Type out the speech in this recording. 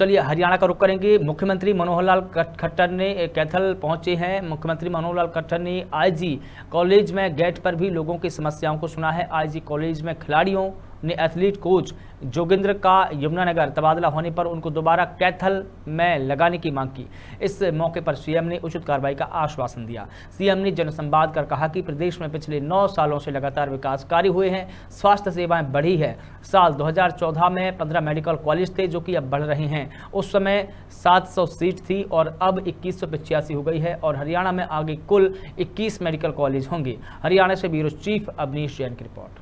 चलिए हरियाणा का रुख करेंगे मुख्यमंत्री मनोहर लाल खट्टर ने कैथल पहुंचे हैं मुख्यमंत्री मनोहर लाल खट्टर ने आईजी कॉलेज में गेट पर भी लोगों की समस्याओं को सुना है आईजी कॉलेज में खिलाड़ियों ने एथलीट कोच जोगिंद्र का यमुनानगर तबादला होने पर उनको दोबारा कैथल में लगाने की मांग की इस मौके पर सीएम ने उचित कार्रवाई का आश्वासन दिया सीएम ने जनसंवाद कर कहा कि प्रदेश में पिछले नौ सालों से लगातार विकास कार्य हुए हैं स्वास्थ्य सेवाएं बढ़ी है साल 2014 में 15 मेडिकल कॉलेज थे जो कि अब बढ़ रहे हैं उस समय 700 सीट थी और अब इक्कीस हो गई है और हरियाणा में आगे कुल इक्कीस मेडिकल कॉलेज होंगे हरियाणा से ब्यूरो चीफ अवनीश जैन की रिपोर्ट